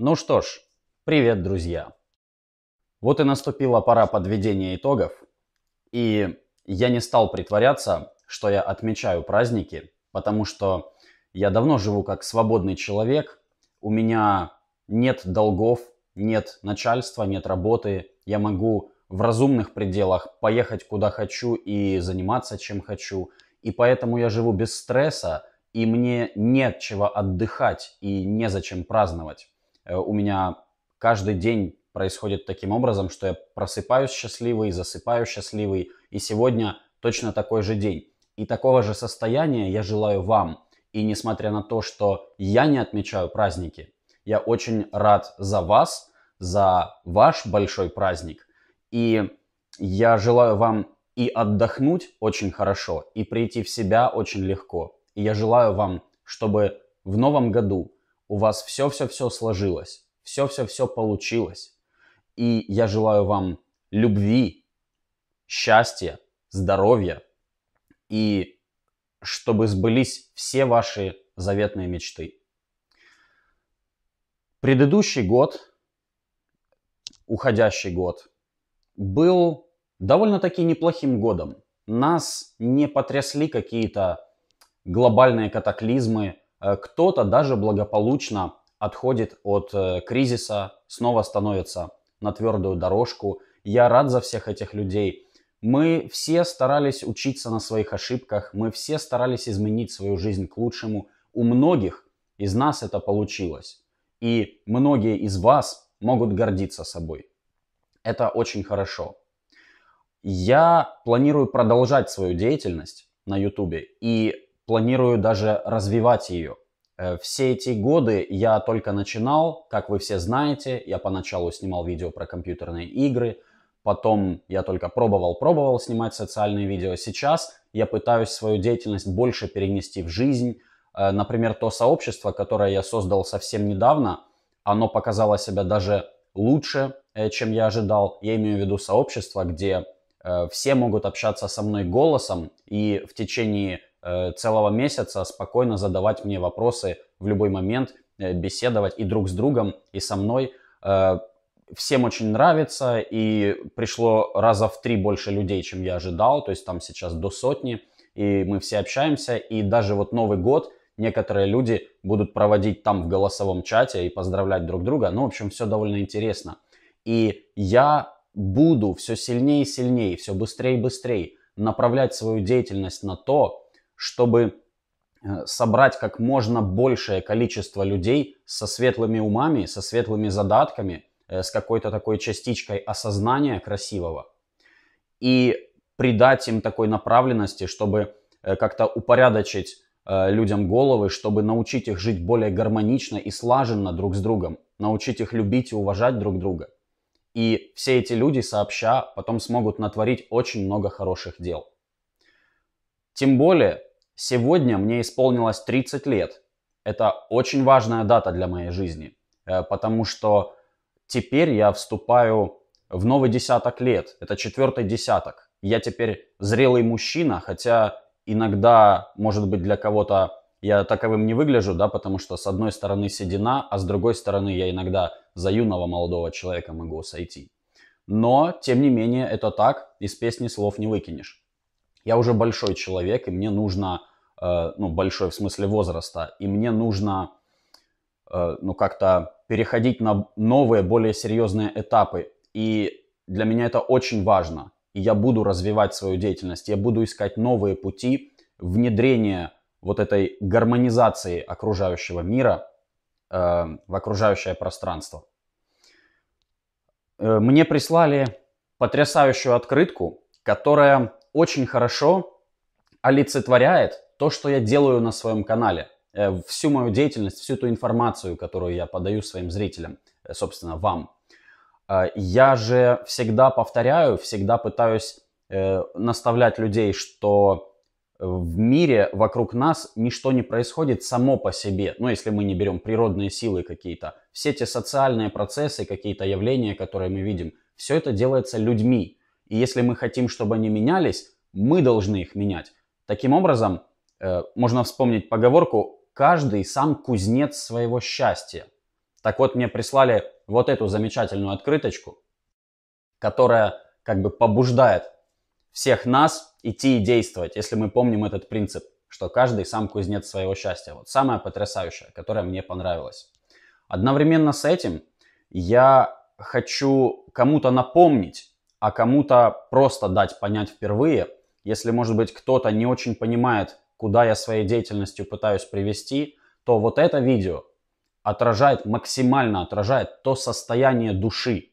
Ну что ж, привет, друзья. Вот и наступила пора подведения итогов, и я не стал притворяться, что я отмечаю праздники, потому что я давно живу как свободный человек, у меня нет долгов, нет начальства, нет работы, я могу в разумных пределах поехать куда хочу и заниматься чем хочу, и поэтому я живу без стресса, и мне нет чего отдыхать и незачем праздновать. Э, у меня каждый день происходит таким образом, что я просыпаюсь счастливый, засыпаю счастливый, и сегодня точно такой же день. И такого же состояния я желаю вам. И несмотря на то, что я не отмечаю праздники, я очень рад за вас, за ваш большой праздник. И я желаю вам и отдохнуть очень хорошо, и прийти в себя очень легко. И я желаю вам, чтобы в новом году у вас все-все-все сложилось, все-все-все получилось. И я желаю вам любви, счастья, здоровья и чтобы сбылись все ваши заветные мечты. Предыдущий год, уходящий год, был довольно-таки неплохим годом. Нас не потрясли какие-то глобальные катаклизмы, Э, кто-то даже благополучно отходит от э, кризиса, снова становится на твердую дорожку. Я рад за всех этих людей. Мы все старались учиться на своих ошибках, мы все старались изменить свою жизнь к лучшему. У многих из нас это получилось. И многие из вас могут гордиться собой. Это очень хорошо. Я планирую продолжать свою деятельность на YouTube и планирую даже развивать ее. Э, все эти годы я только начинал, как вы все знаете, я поначалу снимал видео про компьютерные игры, потом я только пробовал-пробовал снимать социальные видео. Сейчас я пытаюсь свою деятельность больше перенести в жизнь. Э, например, то сообщество, которое я создал совсем недавно, оно показало себя даже лучше, э, чем я ожидал. Я имею в виду сообщество, где все могут общаться со мной голосом, и в течение Э, целого месяца спокойно задавать мне вопросы в любой момент, э, беседовать и друг с другом, и со мной. Э, всем очень нравится, и пришло раза в три больше людей, чем я ожидал, то есть там сейчас до сотни, и мы все общаемся, и даже вот Новый год некоторые люди будут проводить там в голосовом чате и поздравлять друг друга, ну, в общем, все довольно интересно. И я буду все сильнее и сильнее, все быстрее и быстрее направлять свою деятельность на то, чтобы э, собрать как можно большее количество людей со светлыми умами, со светлыми задатками, э, с какой-то такой частичкой осознания красивого и придать им такой направленности, чтобы э, как-то упорядочить людям головы, чтобы научить их жить более гармонично и слаженно друг с другом, научить их любить и уважать друг друга. И все эти люди сообща потом смогут натворить очень много хороших дел. Тем более, Сегодня мне исполнилось 30 лет. Это очень важная дата для моей жизни, э, потому что теперь я вступаю в новый десяток лет. Это четвертый десяток. Я теперь зрелый мужчина, хотя иногда, может быть, для кого-то я таковым не выгляжу, да, потому что с одной стороны седина, а с другой стороны я иногда за юного молодого человека могу сойти. Но, тем не менее, это так, из песни слов не выкинешь. Я уже большой человек, и мне нужно Э, ну, большой в смысле возраста, и мне нужно, э, ну, как-то переходить на новые, более серьезные этапы. И для меня это очень важно. И я буду развивать свою деятельность, я буду искать новые пути внедрения вот этой гармонизации окружающего мира э, в окружающее пространство. Мне прислали потрясающую открытку, которая очень хорошо олицетворяет то, что я делаю на своем канале, э, всю мою деятельность, всю ту информацию, которую я подаю своим зрителям, э, собственно, вам. А, я же всегда повторяю, всегда пытаюсь э, наставлять людей, что в мире вокруг нас ничто не происходит само по себе. Ну, если мы не берем природные силы какие-то, все те социальные процессы, какие-то явления, которые мы видим, все это делается людьми. И если мы хотим, чтобы они менялись, мы должны их менять. Таким образом, Э, можно вспомнить поговорку «каждый сам кузнец своего счастья». Так вот, мне прислали вот эту замечательную открыточку, которая как бы побуждает всех нас идти и действовать, если мы помним этот принцип, что каждый сам кузнец своего счастья. Вот самое потрясающее, которое мне понравилось. Одновременно с этим я хочу кому-то напомнить, а кому-то просто дать понять впервые, если, может быть, кто-то не очень понимает, куда я своей деятельностью пытаюсь привести, то вот это видео отражает, максимально отражает то состояние души,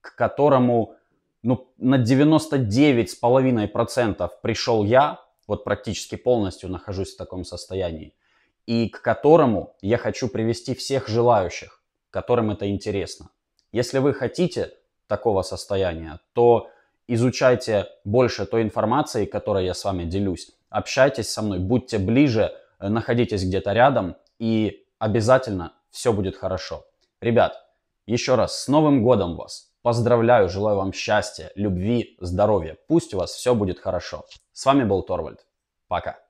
к которому ну, на 99,5% пришел я, вот практически полностью нахожусь в таком состоянии, и к которому я хочу привести всех желающих, которым это интересно. Если вы хотите такого состояния, то изучайте больше той информации, которой я с вами делюсь, общайтесь со мной, будьте ближе, э, находитесь где-то рядом, и обязательно все будет хорошо. Ребят, еще раз с Новым годом вас! Поздравляю, желаю вам счастья, любви, здоровья. Пусть у вас все будет хорошо. С вами был Торвальд. Пока.